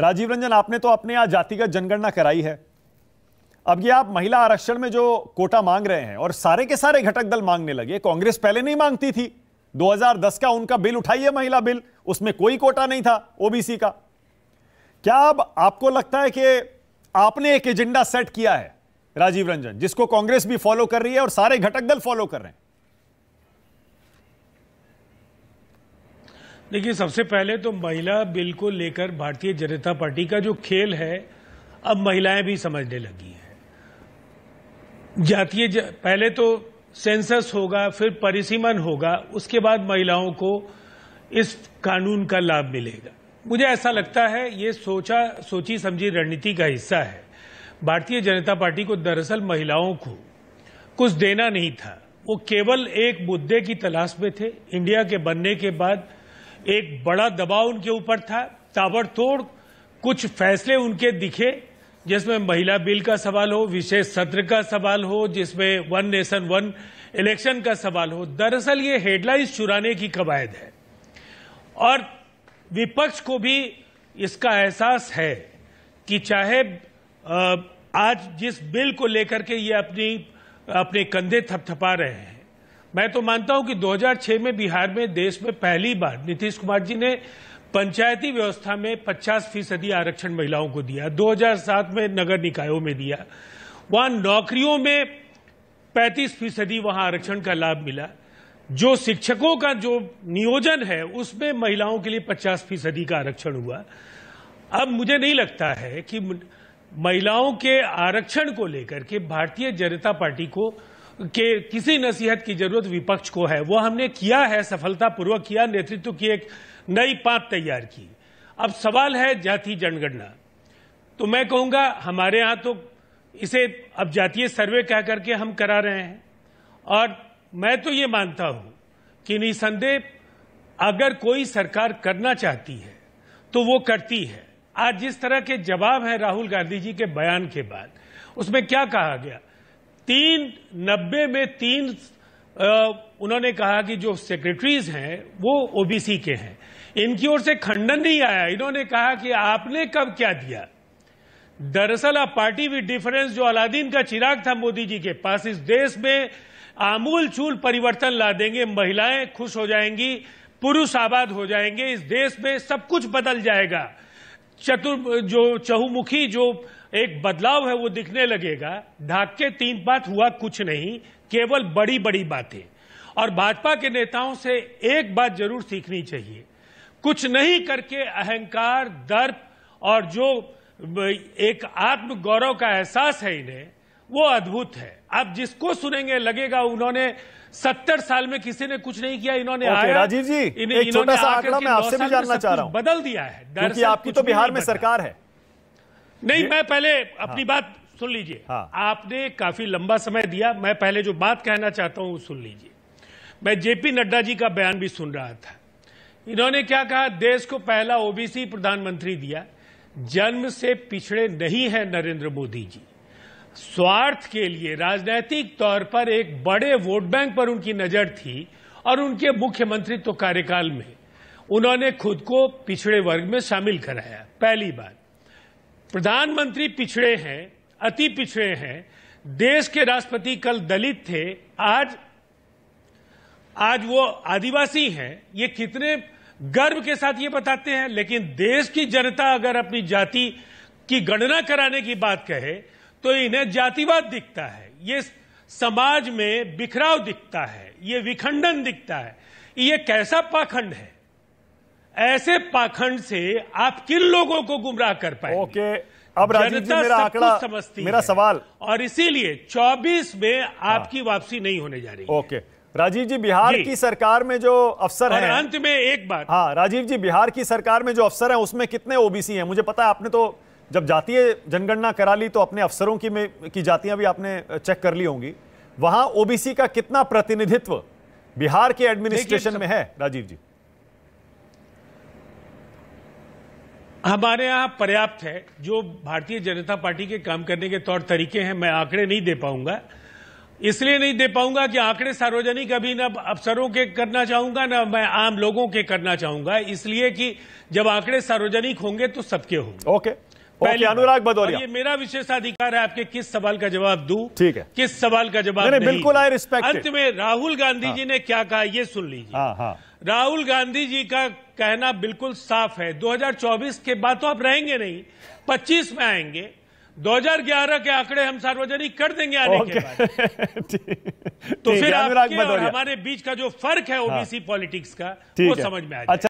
राजीव रंजन आपने तो अपने यहाँ जातिगत जनगणना कराई है अब ये आप महिला आरक्षण में जो कोटा मांग रहे हैं और सारे के सारे घटक दल मांगने लगे कांग्रेस पहले नहीं मांगती थी 2010 का उनका बिल उठाइए महिला बिल उसमें कोई कोटा नहीं था ओबीसी का क्या अब आपको लगता है कि आपने एक एजेंडा सेट किया है राजीव रंजन जिसको कांग्रेस भी फॉलो कर रही है और सारे घटक दल फॉलो कर रहे हैं देखिए सबसे पहले तो महिला बिल को लेकर भारतीय जनता पार्टी का जो खेल है अब महिलाएं भी समझने लगी हैं जातीय जा, पहले तो सेंसस होगा फिर परिसीमन होगा उसके बाद महिलाओं को इस कानून का लाभ मिलेगा मुझे ऐसा लगता है ये सोचा सोची समझी रणनीति का हिस्सा है भारतीय जनता पार्टी को दरअसल महिलाओं को कुछ देना नहीं था वो केवल एक मुद्दे की तलाश में थे इंडिया के बनने के बाद एक बड़ा दबाव उनके ऊपर था ताबड़तोड़ कुछ फैसले उनके दिखे जिसमें महिला बिल का सवाल हो विशेष सत्र का सवाल हो जिसमें वन नेशन वन इलेक्शन का सवाल हो दरअसल ये हेडलाइंस चुराने की कवायद है और विपक्ष को भी इसका एहसास है कि चाहे आज जिस बिल को लेकर के ये अपनी अपने कंधे थपथपा रहे हैं मैं तो मानता हूं कि 2006 में बिहार में देश में पहली बार नीतीश कुमार जी ने पंचायती व्यवस्था में 50 फीसदी आरक्षण महिलाओं को दिया 2007 में नगर निकायों में दिया वहां नौकरियों में 35 फीसदी वहां आरक्षण का लाभ मिला जो शिक्षकों का जो नियोजन है उसमें महिलाओं के लिए 50 फीसदी का आरक्षण हुआ अब मुझे नहीं लगता है कि महिलाओं के आरक्षण को लेकर के भारतीय जनता पार्टी को कि किसी नसीहत की जरूरत विपक्ष को है वो हमने किया है सफलतापूर्वक किया नेतृत्व की एक नई पात तैयार की अब सवाल है जाति जनगणना तो मैं कहूंगा हमारे यहां तो इसे अब जातीय सर्वे कह करके हम करा रहे हैं और मैं तो ये मानता हूं कि निसंदेह अगर कोई सरकार करना चाहती है तो वो करती है आज जिस तरह के जवाब है राहुल गांधी जी के बयान के बाद उसमें क्या कहा गया तीन नब्बे में तीन उन्होंने कहा कि जो सेक्रेटरीज हैं वो ओबीसी के हैं इनकी ओर से खंडन नहीं आया इन्होंने कहा कि आपने कब क्या दिया दरअसल आप पार्टी विद डिफरेंस जो अलादीन का चिराग था मोदी जी के पास इस देश में आमूल चूल परिवर्तन ला देंगे महिलाएं खुश हो जाएंगी पुरुष आबाद हो जाएंगे इस देश में सब कुछ बदल जाएगा चतुर जो चहुमुखी जो एक बदलाव है वो दिखने लगेगा ढाके तीन बात हुआ कुछ नहीं केवल बड़ी बड़ी बातें और भाजपा के नेताओं से एक बात जरूर सीखनी चाहिए कुछ नहीं करके अहंकार दर्प और जो एक आत्म गौरव का एहसास है इन्हें वो अद्भुत है आप जिसको सुनेंगे लगेगा उन्होंने सत्तर साल में किसी ने कुछ नहीं किया इन्होंने okay, आया राजीव जी इन, एक छोटा सा आंकड़ा मैं आपसे भी जानना चाह रहा हूं बदल दिया है क्योंकि आपकी तो बिहार में सरकार है नहीं मैं पहले अपनी हाँ। बात सुन लीजिए हाँ। आपने काफी लंबा समय दिया मैं पहले जो बात कहना चाहता वो सुन लीजिए मैं जेपी नड्डा जी का बयान भी सुन रहा था इन्होंने क्या कहा देश को पहला ओबीसी प्रधानमंत्री दिया जन्म से पिछड़े नहीं है नरेंद्र मोदी जी स्वार्थ के लिए राजनीतिक तौर पर एक बड़े वोट बैंक पर उनकी नजर थी और उनके मुख्यमंत्री तो कार्यकाल में उन्होंने खुद को पिछड़े वर्ग में शामिल कराया पहली बार प्रधानमंत्री पिछड़े हैं अति पिछड़े हैं देश के राष्ट्रपति कल दलित थे आज आज वो आदिवासी हैं ये कितने गर्व के साथ ये बताते हैं लेकिन देश की जनता अगर अपनी जाति की गणना कराने की बात कहे तो इन्हें जातिवाद दिखता है ये समाज में बिखराव दिखता है ये विखंडन दिखता है ये कैसा पाखंड है ऐसे पाखंड से आप किन लोगों को गुमराह कर पाए ओके अब जनता मेरा आंकड़ा समझती मेरा सवाल और इसीलिए 24 में हाँ। आपकी वापसी नहीं होने जा रही ओके राजीव जी बिहार की सरकार में जो अफसर हैं अंत में एक बात हाँ राजीव जी बिहार की सरकार में जो अफसर हैं उसमें कितने ओबीसी हैं मुझे पता है आपने तो जब जातीय जनगणना करा ली तो अपने अफसरों की में की जातियां भी आपने चेक कर ली होंगी वहां ओबीसी का कितना प्रतिनिधित्व बिहार के एडमिनिस्ट्रेशन में है राजीव जी हमारे यहाँ पर्याप्त है जो भारतीय जनता पार्टी के काम करने के तौर तरीके हैं मैं आंकड़े नहीं दे पाऊंगा इसलिए नहीं दे पाऊंगा कि आंकड़े सार्वजनिक अभी न अफसरों के करना चाहूंगा न मैं आम लोगों के करना चाहूंगा इसलिए कि जब आंकड़े सार्वजनिक होंगे तो सबके होंगे ओके okay. पहले अनुराग बदौरिया ये मेरा अधिकार है आपके किस सवाल का जवाब दू ठीक है किस सवाल का जवाब नहीं, बिल्कुल आई रिस्पेक्ट अंत में राहुल गांधी हाँ। जी ने क्या कहा ये सुन लीजिए हाँ, हाँ। राहुल गांधी जी का कहना बिल्कुल साफ है 2024 के बाद तो आप रहेंगे नहीं 25 में आएंगे 2011 के आंकड़े हम सार्वजनिक कर देंगे आने के बाद तो फिर आपके और हमारे बीच का जो फर्क है ओबीसी पॉलिटिक्स का वो समझ में आ जाए अच्छा,